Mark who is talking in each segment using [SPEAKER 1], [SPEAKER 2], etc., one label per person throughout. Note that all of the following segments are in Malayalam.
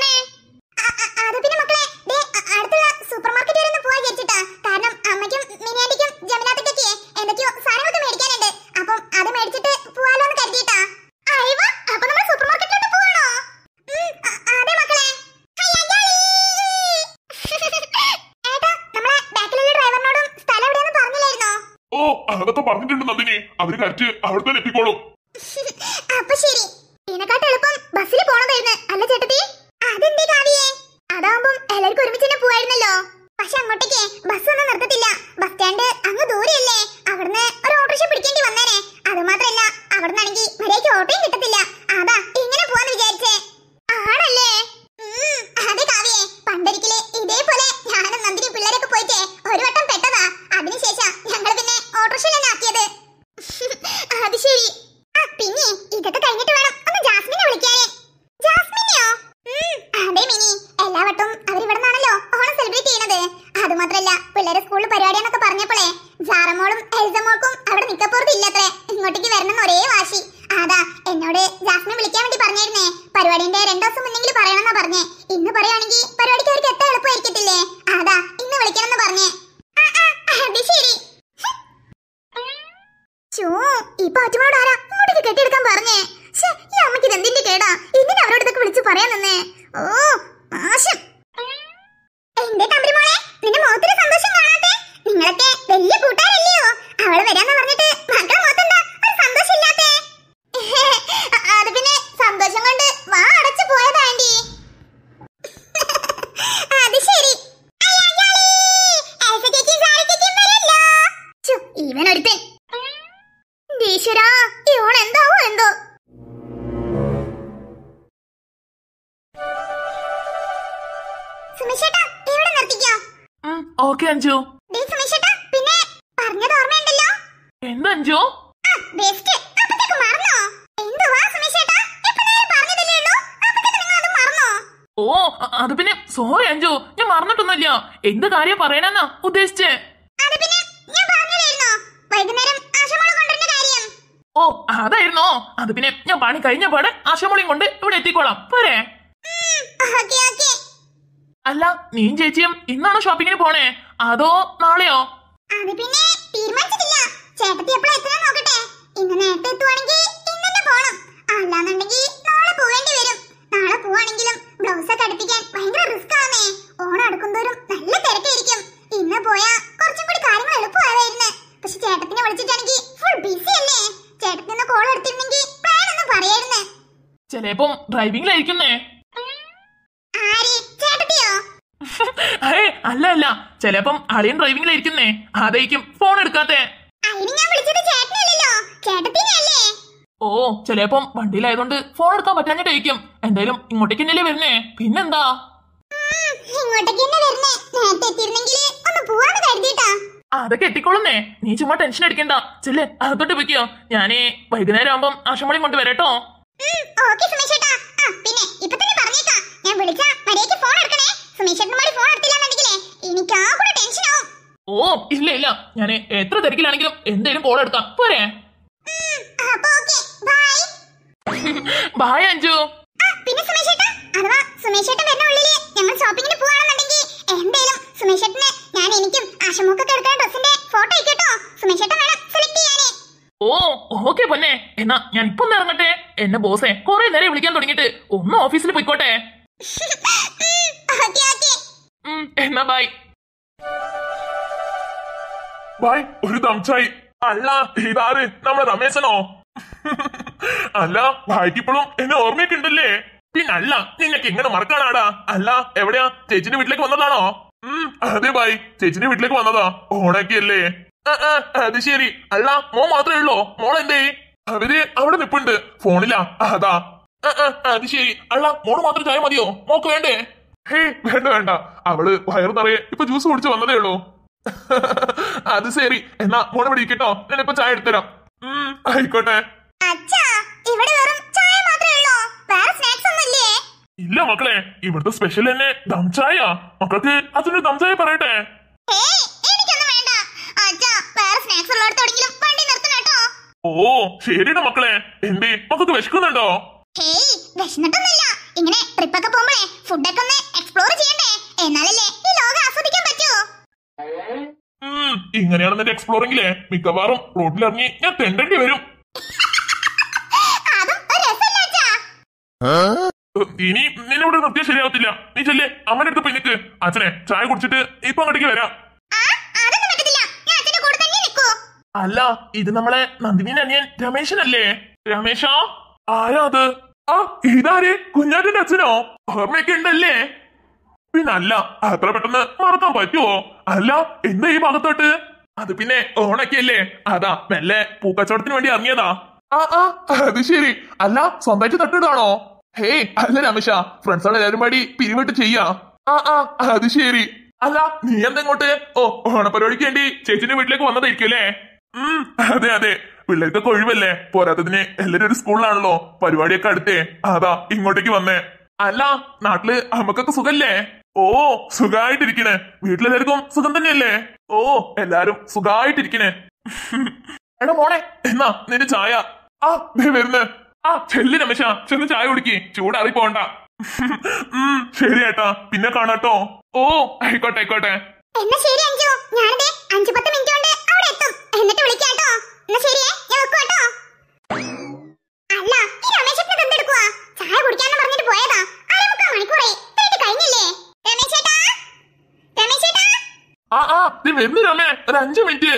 [SPEAKER 1] പോണേ അത് മക്കളെ ദേ അടുത്തുള്ള സൂപ്പർ മാർക്കറ്റ് വരെ ഒന്ന് പോവാൻ വിചാരിച്ചിട്ടാ കാരണം അമ്മയ്ക്കും മിനിയാണ്ടിക്കും ജമിനാത്തക്കൊക്കെ മേടിക്കാനുണ്ട് അപ്പം അത് മേടിച്ചിട്ട് പോവാലോ എന്ന് കരുതിയിട്ടാ അയവ അപ്പൊ നമ്മൾ സൂപ്പർ മാർക്കറ്റിലോട്ട് പോവാണോ അതെ മക്കളെ
[SPEAKER 2] ഓ അതൊക്കെ പറഞ്ഞിട്ടുണ്ട് നന്ദിനി അവര് കറക്റ്റ് അവിടെ തന്നെ എത്തിക്കോളും
[SPEAKER 1] ശരി ഇതിനെക്കാട്ടെളുപ്പം ബസ്സിൽ പോണതായിരുന്നു അല്ല ചേട്ടത്തി അതെന്തേ കാവ്യേ അതാവുമ്പം എല്ലാവർക്കും ഒരുമിച്ച് തന്നെ പോവായിരുന്നല്ലോ പക്ഷെ അങ്ങോട്ടേക്ക് ബസ് ഒന്നും നിർത്തത്തില്ല ബസ് സ്റ്റാൻഡ് അങ്ങ് ദൂരെയല്ലേ നമ്മുടെ സ്കൂളിൽ പരിപാടിയാന്നൊക്കെ പറഞ്ഞപ്പോഴേ ജാറമോളും എഴുതമോൾക്കും അവിടെ നിക്കപ്പുറത്ത് ഇല്ലത്രേ ഇങ്ങോട്ടേക്ക് വരണമെന്ന് ഒരേ വാശി അതാ എന്നോട് ജാസ്മിൻ വിളിക്കാൻ വേണ്ടി പറഞ്ഞിരുന്നേ പരിപാടിന്റെ രണ്ടു ദിവസം മുന്നെങ്കിൽ പറയണമെന്നാ പറഞ്ഞേ ഇന്ന് പറയുകയാണെങ്കിൽ പരിപാടിക്ക് അവർക്ക് എത്ര എളുപ്പമായിരിക്കത്തില്ലേ അതാ ഇവിടെ നിർത്തിക്കോ അഞ്ജു ദേ പിന്നെ ഓർമ്മയുണ്ടല്ലോ എന്താ അഞ്ജു ആ മറന്നോ നേരെ പറഞ്ഞതല്ലേ ഉള്ളൂ നിങ്ങൾ അത്
[SPEAKER 3] മറന്നോ ഓ അത് പിന്നെ സോറി അഞ്ജു ഞാൻ മറന്നിട്ടൊന്നുമില്ല എന്ത് കാര്യം പറയണെന്നാ ഉദ്ദേശിച്ചേ അത് പിന്നെ
[SPEAKER 1] ഞാൻ വൈകുന്നേരം കാര്യം
[SPEAKER 3] ഓ അതായിരുന്നോ അത് പിന്നെ ഞാൻ പണി കഴിഞ്ഞ പാടെ ആശമോളിയും കൊണ്ട് ഇവിടെ എത്തിക്കോളാം പോരേ ഓക്കെ ഓക്കെ അല്ല നീയും ചേച്ചിയും ഇന്നാണോ ഷോപ്പിങ്ങിന് പോണേ അതോ നാളെയോ
[SPEAKER 1] അത് പിന്നെ തീരുമാനിച്ചിട്ടില്ല ചേട്ടത്തി നോക്കട്ടെ ഇന്ന് തന്നെ പോണം നാളെ പോവേണ്ടി വരും നാളെ ബ്ലൗസ് റിസ്ക് നല്ല തിരക്കായിരിക്കും ഇന്ന് പോയാ കുറച്ചും കൂടി കാര്യങ്ങൾ ചേട്ടത്തിനെ വിളിച്ചിട്ടാണെങ്കിൽ ഫുൾ ബിസി അല്ലേ കോൾ പ്ലാൻ പറയായിരുന്നു
[SPEAKER 3] ഡ്രൈവിംഗിലായിരിക്കുന്നേ അല്ല അല്ല ചെലപ്പം അളിയൻ ഡ്രൈവിംഗിലായിരിക്കുന്നേ അതായിരിക്കും ഫോൺ എടുക്കാത്ത ഓ ചെലപ്പം വണ്ടിയിലായതുകൊണ്ട് ഫോൺ എടുക്കാൻ പറ്റാഞ്ഞിട്ടായിരിക്കും എന്തായാലും ഇങ്ങോട്ടേക്ക് തന്നെയല്ലേ വരുന്നേ പിന്നെന്താ അതൊക്കെ എത്തിക്കോളുന്നേ നീ ചുമ്മാ ടെൻഷൻ അടിക്കണ്ട ചെല്ലേ അകത്തോട്ട് പൊയ്ക്കോ ഞാനേ വൈകുന്നേരം ആവുമ്പം ആശമളി കൊണ്ട് വരട്ടോ
[SPEAKER 1] പിന്നെ ഫോൺ എടുക്കണേ സുമേഷേട്ടനുമായി ഫോൺ എടുത്തില്ലാന്നുണ്ടെങ്കിലേ എനിക്ക് ആ കൂടെ ടെൻഷൻ ആവും ഓ ഇല്ല ഇല്ല
[SPEAKER 3] ഞാൻ എത്ര തിരക്കിലാണെങ്കിലും എന്തേലും കോൾ എടുക്കാം പോരെ
[SPEAKER 1] ബായ് അഞ്ജു പിന്നെ സുമേഷേട്ടാ അഥവാ സുമേഷേട്ടൻ വരുന്ന ഉള്ളില് ഞങ്ങൾ ഷോപ്പിങ്ങിന് പോവാണെന്നുണ്ടെങ്കിൽ എന്തേലും സുമേഷേട്ടന് ഞാൻ എനിക്കും ആശമുക്കൊക്കെ എടുക്കുന്ന ഡ്രസ്സിന്റെ ഫോട്ടോ അയക്കട്ടോ സുമേഷേട്ടൻ വേണം സെലക്ട് ചെയ്യാനേ ഓ ഓക്കെ പൊന്നെ എന്നാ ഞാൻ ഇപ്പൊ
[SPEAKER 3] ഇറങ്ങട്ടെ എന്നെ ബോസേ കൊറേ നേരം വിളിക്കാൻ തുടങ്ങിയിട്ട് ഒന്ന് ഓഫീസിൽ പോയിക്കോട്ടെ
[SPEAKER 2] എന്നാ ബൈ ബൈ ഒരു തംചായി അല്ല ഇതാര് നമ്മുടെ രമേശനോ അല്ല വായിക്കിപ്പോഴും എന്നെ ഓർമ്മയൊക്കെണ്ടല്ലേ പിന്നല്ല നിനക്ക് എങ്ങനെ മറക്കാനാടാ അല്ല എവിടെയാ ചേച്ചിന്റെ വീട്ടിലേക്ക് വന്നതാണോ ഉം അതെ ബായ് ചേച്ചിന്റെ വീട്ടിലേക്ക് വന്നതാ ഓണാക്കിയല്ലേ അത് ശരി അല്ല മോൻ മാത്രമേ ഉള്ളോ മോൾ എന്തേ അവര് അവിടെ നിപ്പുണ്ട് ഫോണിലാ അതാ അത് ശരി അള്ള മോള് മാത്രം ചായ മതിയോ മോക്ക് വേണ്ടേ ഹേ വേണ്ട വേണ്ട അവള് വയറു നിറയെ ഇപ്പൊ ജ്യൂസ് കുടിച്ചു വന്നതേ ഉള്ളൂ അത് ശരി എന്നാ മോളെ ഇവിടെ ഇരിക്കട്ടോ ഞാനിപ്പോ ചായ എടുത്തരാം ആയിക്കോട്ടെ ഇല്ല മക്കളെ ഇവിടുത്തെ സ്പെഷ്യൽ തന്നെ ദം മക്കൾക്ക് അതിന്റെ ദം ചായ പറയട്ടെ ഓ ശരിയുടെ മക്കളെ എന്തേ മക്കൾക്ക് വിശക്കുന്നുണ്ടോ
[SPEAKER 1] വിശന്നിട്ടൊന്നുമില്ല ഇങ്ങനെ ട്രിപ്പ് ഒക്കെ പോകുമ്പോഴേ ഫുഡൊക്കെ ഒന്ന് എക്സ്പ്ലോർ ചെയ്യണ്ടേ എന്നാലല്ലേ ഈ ലോകം ആസ്വദിക്കാൻ പറ്റൂ
[SPEAKER 2] ഇങ്ങനെയാണ് നിന്റെ എക്സ്പ്ലോറിംഗിലേ മിക്കവാറും റോഡിൽ ഞാൻ തെണ്ടേണ്ടി വരും ഇനി നിന്നെ ഇവിടെ നിർത്തിയാൽ ശരിയാവത്തില്ല നീ ചെല്ലേ അമ്മന്റെ അടുത്ത് പോയി നിൽക്ക് അച്ഛനെ ചായ കുടിച്ചിട്ട് ഇപ്പൊ അങ്ങോട്ടേക്ക് വരാം അല്ല ഇത് നമ്മളെ നന്ദിനി അനിയൻ രമേശനല്ലേ രമേശാ ആരാ അത് ആ ഇതാരെ കുഞ്ഞാറ്റിന്റെ അച്ഛനോ ഓർമ്മയൊക്കെ ഉണ്ടല്ലേ അല്ല അത്ര പെട്ടെന്ന് മറക്കാൻ പറ്റുമോ അല്ല എന്താ ഈ ഭാഗത്തോട്ട് അത് പിന്നെ ഓണക്കല്ലേ അതാ മെല്ലെ പൂക്കച്ചവടത്തിന് വേണ്ടി ഇറങ്ങിയതാ ആ ആ അത് ശരി അല്ല സ്വന്തമായിട്ട് തട്ടിടാണോ ഹേയ് അല്ല രമേശ ആണ് എല്ലാരും പാടി പിരിവിട്ട് ചെയ്യാ ആ ആ അത് ശരി അല്ല നീ എന്തെങ്ങോട്ട് ഓ ഓണപ്പരിപാടിക്ക് വേണ്ടി ചേച്ചിന്റെ വീട്ടിലേക്ക് വന്നതായിരിക്കും അല്ലേ ഉം അതെ അതെ പിള്ളേർക്ക് കൊഴിവല്ലേ പോരാത്തതിന് എല്ലാരും ഒരു സ്കൂളിലാണല്ലോ പരിപാടിയൊക്കെ അടുത്തേ അതാ ഇങ്ങോട്ടേക്ക് വന്നേ അല്ല നാട്ടില് അമ്മക്കൊക്കെ സുഖല്ലേ ഓ സുഖായിട്ടിരിക്കണേ വീട്ടിലെല്ലാവർക്കും സുഖം തന്നെയല്ലേ ഓ എല്ലാരും സുഖായിട്ടിരിക്കണേ എടാ മോളെ എന്നാ നിന്റെ ചായ ആ ദേ വരുന്ന് ആ ചെല്ലി രമേശ ചെന്ന് ചായ കുടിക്കി ചൂടാറി പോണ്ട ഉം ശരി ഏട്ടാ പിന്നെ കാണാട്ടോ ഓ ആയിക്കോട്ടെ ആയിക്കോട്ടെ
[SPEAKER 1] എന്നാ ശരി അഞ്ചു ഞാനതേ അഞ്ചു പത്ത് മിനിറ്റ് കൊണ്ട് അവിടെ എത്തും എന്നിട്ട് വിളിക്കാട്ടോ
[SPEAKER 2] വരുന്നു രാമേ ഒരു അഞ്ചു മിനിറ്റ്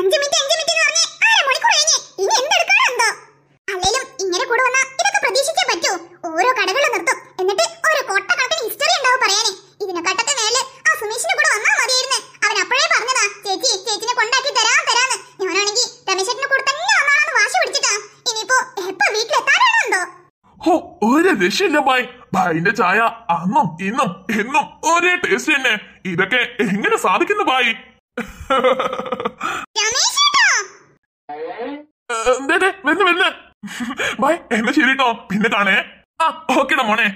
[SPEAKER 1] അഞ്ചു മിനിറ്റ് അഞ്ചു മിനിറ്റ് എന്ന് പറഞ്ഞ് അര മണിക്കൂർ കഴിഞ്ഞ് ഇനി എന്തെടുക്കാനോ അല്ലേലും ഇങ്ങനെ കൂടെ ഇതൊക്കെ പ്രതീക്ഷിച്ചേ പറ്റൂ ഓരോ കടകളിൽ നിർത്തും എന്നിട്ട് ഓരോ കോട്ടക്കണക്കിന് ഹിസ്റ്ററി ഉണ്ടാവും പറയാനേ ഇതിനെക്കാട്ടത്തെ നേരില് ആ സുമേഷിന്റെ കൂടെ അവൻ അപ്പോഴേ പറഞ്ഞതാ ചേച്ചി ചേച്ചിനെ കൊണ്ടാക്കി തരാൻ തരാന്ന് ഞാനാണെങ്കിൽ രമേശേട്ടനെ കൂടെ തന്നെ വന്നാണെന്ന് വാശി പിടിച്ചിട്ടാ ഇനിയിപ്പോ എപ്പോ വീട്ടിലെത്താനാണോ എന്തോ
[SPEAKER 2] ഒരു രക്ഷയില്ല ബൈ ഭായിന്റെ ചായ അന്നും ഇന്നും എന്നും ഒരേ ടേസ്റ്റ് തന്നെ ഇതൊക്കെ എങ്ങനെ സാധിക്കുന്നു ഭായി വന്ന് വന്ന്
[SPEAKER 1] ഭായ് എന്നാ ശരി കേട്ടോ പിന്നെ കാണേ ആ ഓക്കേടാ മോണേ